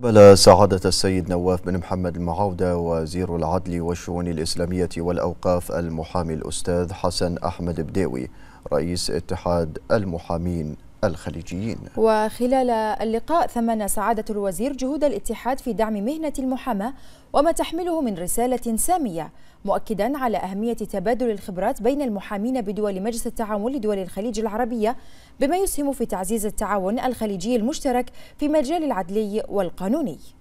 استقبل سعادة السيد نواف بن محمد المعاودة وزير العدل والشؤون الإسلامية والأوقاف المحامي الأستاذ حسن أحمد بداوي رئيس اتحاد المحامين الخليجيين وخلال اللقاء ثمن سعادة الوزير جهود الاتحاد في دعم مهنة المحاماة وما تحمله من رسالة سامية مؤكدا على أهمية تبادل الخبرات بين المحامين بدول مجلس التعاون لدول الخليج العربية بما يسهم في تعزيز التعاون الخليجي المشترك في مجال العدلي والقانوني